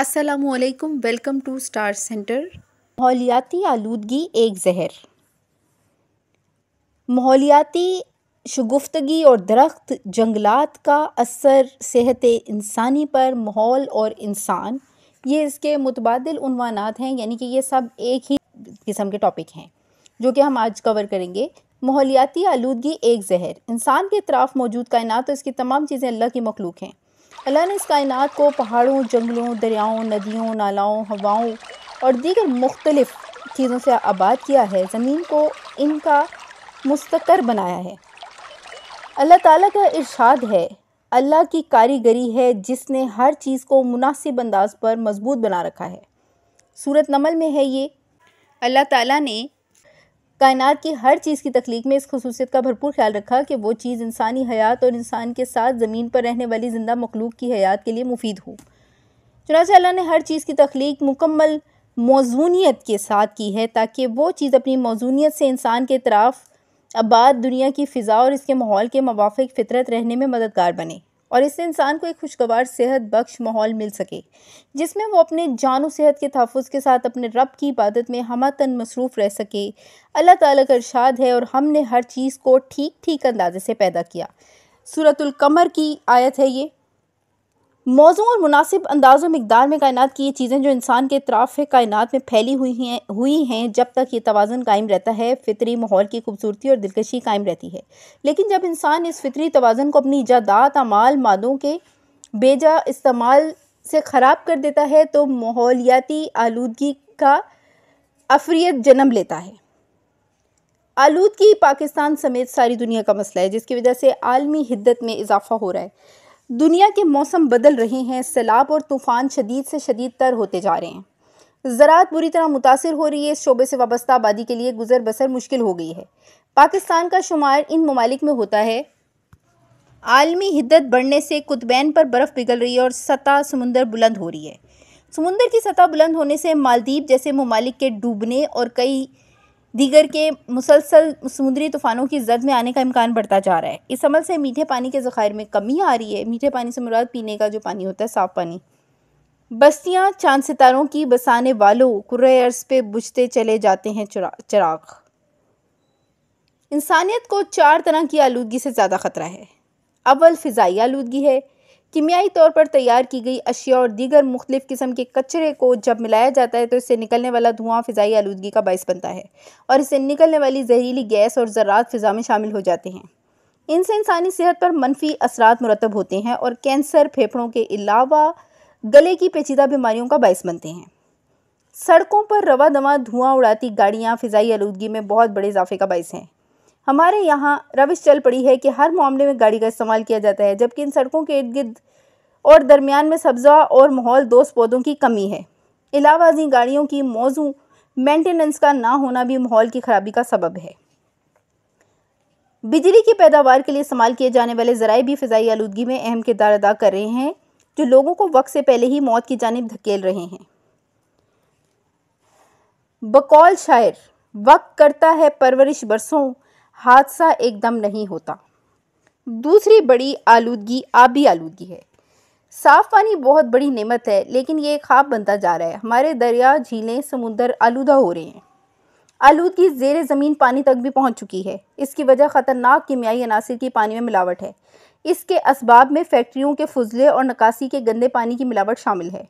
Aslam welcome to star centre मालियाती आलूदगी एक जहर माहौलियाती शगुफ्तगी और दरख्त जंगलात का असर सेहत इंसानी पर माहौल और इंसान ये इसके मुतबाद हैं यानी कि ये सब एक ही किस्म के टॉपिक हैं जो कि हम आज कवर करेंगे मालियाती आलूदगी एक जहर इंसान के अतराफ़ मौजूद कायनात तो इसकी तमाम चीज़ें अल्लाह की मखलूक हैं अल्लाह ने इस कायनात को पहाड़ों जंगलों दरियाओं नदियों नालाओं हवाओं और दीगर मुख्तलफ़ चीज़ों से आबाद किया है ज़मीन को इनका मुस्तकर बनाया है अल्लाह ताला का इरशाद है अल्लाह की कारीगरी है जिसने हर चीज़ को मुनासिब अंदाज पर मजबूत बना रखा है सूरत नमल में है ये अल्लाह ताला ने कायनात की हर चीज़ की तख्लीक में इस खसूसियत का भरपूर ख्याल रखा कि वो चीज़ इंसानी हयात और इंसान के साथ ज़मीन पर रहने वाली ज़िंदा मखलूक की हयात के लिए मुफीद हो चुनाचा अल्लाह ने हर चीज़ की तख्लीक मुकम्मल मौजूनीत के साथ की है ताकि वो चीज़ अपनी मौजूनीत से इंसान के अतराफ़ आबाद दुनिया की फ़िज़ा और इसके माहौल के मवाफ़ फितरत रहने में मददगार बने और इससे इंसान को एक खुशगवार सेहत बख्श माहौल मिल सके जिसमें वो अपने जानो सेहत के तहफ़ के साथ अपने रब की इबादत में हम तन मसरूफ़ रह सके अल्लाह ताला का इरशाद है और हमने हर चीज़ को ठीक ठीक अंदाजे से पैदा किया सूरतुल कमर की आयत है ये मौजों और मुनासिब अंदाज़ मकदार में कायनात की ये चीज़ें जो इंसान के अतराफ़ कायनात में फैली हुई हैं हुई हैं जब तक ये तोज़न कायम रहता है फ़ितरी माहौल की खूबसूरती और दिलकशी कायम रहती है लेकिन जब इंसान इस फ़ितरी तोज़न को अपनी ईजादात अमाल मादों के बेजा इस्तेमाल से ख़राब कर देता है तो माहौलियाती आलूगी का अफरीत जन्म लेता है आलूदगी पाकिस्तान समेत सारी दुनिया का मसला है जिसकी वजह से आलमी हिद्दत में इजाफा हो रहा है दुनिया के मौसम बदल रहे हैं सैलाब और तूफ़ान शदीद से शदीद तर होते जा रहे हैं ज़रात बुरी तरह मुतासर हो रही है इस शोबे से वाबस्ता आबादी के लिए गुजर बसर मुश्किल हो गई है पाकिस्तान का शुमार इन ममालिक में होता है आलमी हिद्दत बढ़ने से कुतबैन पर बर्फ़ पिघल रही है और सतह समुंदर बुलंद हो रही है समुंदर की सतह बुलंद होने से मालदीप जैसे ममालिक के डूबने और कई दीगर के मुसलसल समुद्री तूफ़ानों की जद में आने का इम्कान बढ़ता जा रहा है इस अमल से मीठे पानी के ज़ख़ायर में कमी आ रही है मीठे पानी से मुराद पीने का जो पानी होता है साफ़ पानी बस्तियाँ चांद सितारों की बसाने वालों कुर्रे अर्ज पे बुझते चले जाते हैं चराग इंसानियत को चार तरह की आलूदगी से ज़्यादा ख़तरा है अव्वल फ़िज़ाई आलूगी है कीमियाई तौर पर तैयार की गई अशिया और दीगर मुख्तफ़ किस्म के कचरे को जब मिलाया जाता है तो इससे निकलने वाला धुआं फ़िज़ाई आलूदगी का बायस बनता है और इससे निकलने वाली जहरीली गैस और ज़रात फ़िज़ा में शामिल हो जाते हैं इनसे इंसानी सेहत पर मनफी असरा मुरतब होते हैं और कैंसर फेफड़ों के अलावा गले की पेचीदा बीमारियों का बायस बनते हैं सड़कों पर रवा दवा धुआं उड़ाती गाड़ियाँ फ़िज़ाई आलूदगी में बहुत बड़े इजाफे का बायस हैं हमारे यहाँ रविश चल पड़ी है कि हर मामले में गाड़ी का इस्तेमाल किया जाता है जबकि इन सड़कों के इर्द गिर्द और दरमियान में सब्जा और माहौल दोस्त पौधों की कमी है इलावाजी गाड़ियों की मौजू मेंटेनेंस का ना होना भी माहौल की खराबी का सबब है बिजली की पैदावार के लिए इस्तेमाल किए जाने वाले जराए भी फ़जाई आलूदगी में अहम किरदार अदा कर रहे हैं जो लोगों को वक्त से पहले ही मौत की जानब धकेल रहे हैं बकौल शायर वक्त करता है परवरिश बरसों हादसा एकदम नहीं होता दूसरी बड़ी आलूदगी आबी आलूदगी है साफ़ पानी बहुत बड़ी नेमत है लेकिन ये ख़ाब बनता जा रहा है हमारे दरिया झीलें समुंदर आलूदा हो रहे हैं आलूदगी जेर ज़मीन पानी तक भी पहुंच चुकी है इसकी वजह ख़तरनाक कीमियाई अनासर की पानी में मिलावट है इसके इसबाब में फैक्ट्रियों के फजले और नकासी के गंदे पानी की मिलावट शामिल है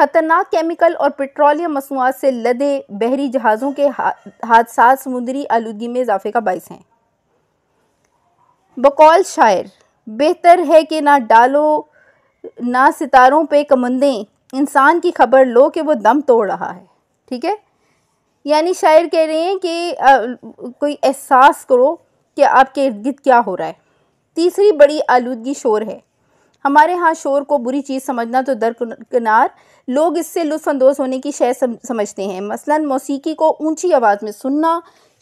खतरनाक केमिकल और पेट्रोलियम मसनूआत से लदे बहरी जहाज़ों के हादसा समुद्री आलूगी में इजाफे का बायस हैं बकौल शायर बेहतर है कि ना डालो ना सितारों पे कमंदें इंसान की खबर लो कि वो दम तोड़ रहा है ठीक है यानी शायर कह रहे हैं कि आ, कोई एहसास करो कि आपके इर्द गिर्द क्या हो रहा है तीसरी बड़ी आलूगी शोर है हमारे यहाँ शोर को बुरी चीज़ समझना तो दरकिनार लोग इससे लुफानंदोज होने की शय समझते हैं मसलन मौसीकी को ऊंची आवाज़ में सुनना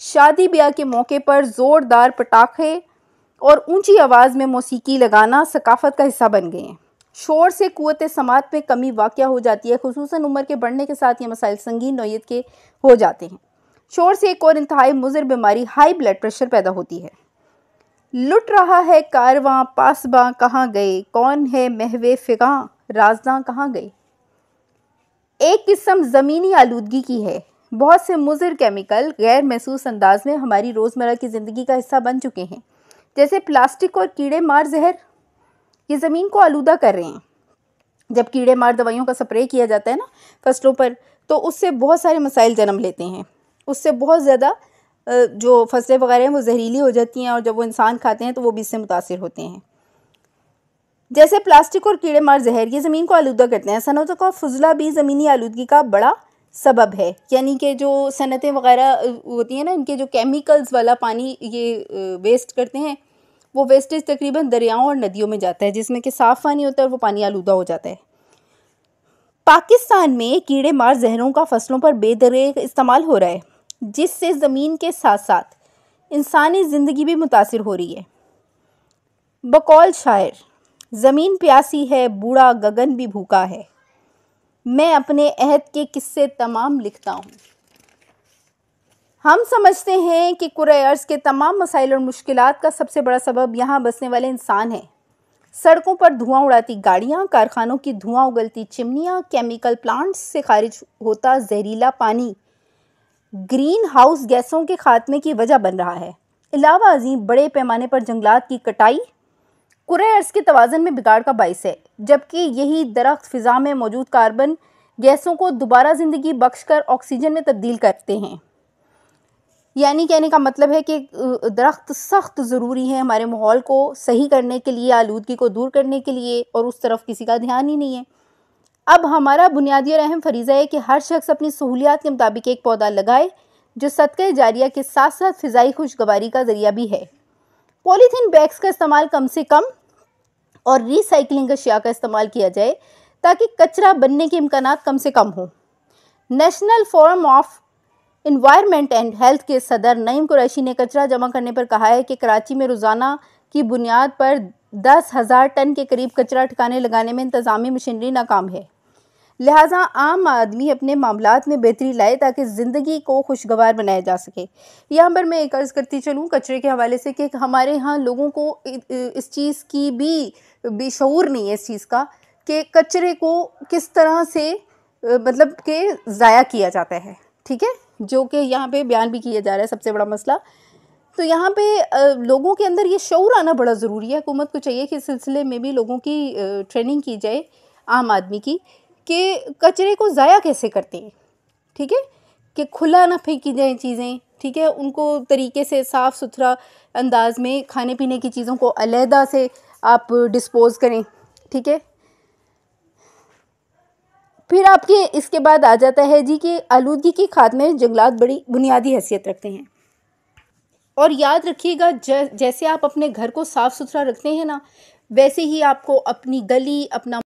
शादी ब्याह के मौके पर ज़ोरदार पटाखे और ऊंची आवाज़ में मौसीकी लगाना सकाफत का हिस्सा बन गए हैं शोर से क़वत समात में कमी वाक़ हो जाती है खसूस उम्र के बढ़ने के साथ ये मसाइल संगीन नोयत के हो जाते हैं शोर से एक और इंतहाई मुजर बीमारी हाई ब्लड प्रेशर पैदा होती है लुट रहा है कारवां पासबां कहाँ गए कौन है महवे फिगां राजदां कहाँ गए एक किस्म ज़मीनी आलूदगी की है बहुत से मुजर केमिकल गैर महसूस अंदाज में हमारी रोज़मर्रा की ज़िंदगी का हिस्सा बन चुके हैं जैसे प्लास्टिक और कीड़े मार जहर ये ज़मीन को आलूदा कर रहे हैं जब कीड़े मार दवाइयों का स्प्रे किया जाता है ना फसलों पर तो उससे बहुत सारे मसाइल जन्म लेते हैं उससे बहुत ज़्यादा जो फसलें वगैरह हैं वो जहरीली हो जाती हैं और जब वो इंसान खाते हैं तो वो भी इससे मुतासर होते हैं जैसे प्लास्टिक और कीड़े मार जहर ये ज़मीन को आलूदा करते हैं सनतों का फजला भी ज़मीनी आलूदगी का बड़ा सबब है यानी कि जो सनतें वगैरह होती हैं ना इनके जो केमिकल्स वाला पानी ये वेस्ट करते हैं वो वेस्टेज तकरीबन दरियाओं और नदियों में जाता है जिसमें कि साफ़ पानी होता है और वो पानी आलूदा हो जाता है पाकिस्तान में कीड़े मार जहरों का फसलों पर बेदरे इस्तेमाल हो रहा है जिससे ज़मीन के साथ साथ इंसानी ज़िंदगी भी मुतासर हो रही है बकौल शायर ज़मीन प्यासी है बूढ़ा गगन भी भूखा है मैं अपने अहद के किस्से तमाम लिखता हूँ हम समझते हैं कि कुरे के तमाम मसाइल और मुश्किल का सबसे बड़ा सबब यहाँ बसने वाले इंसान हैं सड़कों पर धुआं उड़ाती गाड़ियाँ कारखानों की धुआं उगलती चिमनियाँ केमिकल प्लांट्स से खारिज होता जहरीला पानी ग्रीन हाउस गैसों के खात्मे की वजह बन रहा है इलावा अजीम बड़े पैमाने पर जंगलात की कटाई कुरे अर्ज के तोज़न में बिगाड़ का बायस है जबकि यही दरख्त फ़िज़ा में मौजूद कार्बन गैसों को दोबारा ज़िंदगी बख्श कर ऑक्सीजन में तब्दील करते हैं यानी कहने का मतलब है कि दरख्त सख्त ज़रूरी है हमारे माहौल को सही करने के लिए आलूदगी को दूर करने के लिए और उस तरफ किसी का ध्यान ही नहीं है अब हमारा बुनियादी और अहम फरीज़ा है कि हर शख्स अपनी सहूलियात के मुताबिक एक पौधा लगाए जो सदक़ जारिया के साथ साथ फ़िज़ाई खुशगवारी का ज़रिया भी है पॉलीथीन बैग्स का इस्तेमाल कम से कम और का अशिया का इस्तेमाल किया जाए ताकि कचरा बनने के इम्कान कम से कम हों national forum of environment and health के सदर नईम कुरैशी ने कचरा जमा करने पर कहा है कि कराची में रोज़ाना की बुनियाद पर दस हज़ार टन के करीब कचरा ठिकाने लगाने में इंतज़ामी मशीनरी नाकाम है लिहाजा आम आदमी अपने मामला में बेहतरी लाए ताकि ज़िंदगी को खुशगवार बनाया जा सके यहाँ पर मैं एक अर्ज़ करती चलूँ कचरे के हवाले से कि हमारे यहाँ लोगों को इस चीज़ की भी बेशूर नहीं है इस चीज़ का कि कचरे को किस तरह से मतलब के ज़ाया किया जाता है ठीक है जो कि यहाँ पे बयान भी किया जा रहा है सबसे बड़ा मसला तो यहाँ पे लोगों के अंदर ये शौर आना बड़ा ज़रूरी है हुकूमत को चाहिए कि इस सिलसिले में भी लोगों की ट्रेनिंग की जाए आम आदमी की कि कचरे को ज़ाया कैसे करते हैं ठीक है कि खुला ना फेंकी जाए चीज़ें ठीक है उनको तरीके से साफ़ सुथरा अंदाज में खाने पीने की चीज़ों को अलहदा से आप डिस्पोज़ करें ठीक है फिर आपके इसके बाद आ जाता है जी कि आलूदगी खाद में जंगलात बड़ी बुनियादी हैसियत रखते हैं और याद रखिएगा जैसे आप अपने घर को साफ़ सुथरा रखते हैं ना वैसे ही आपको अपनी गली अपना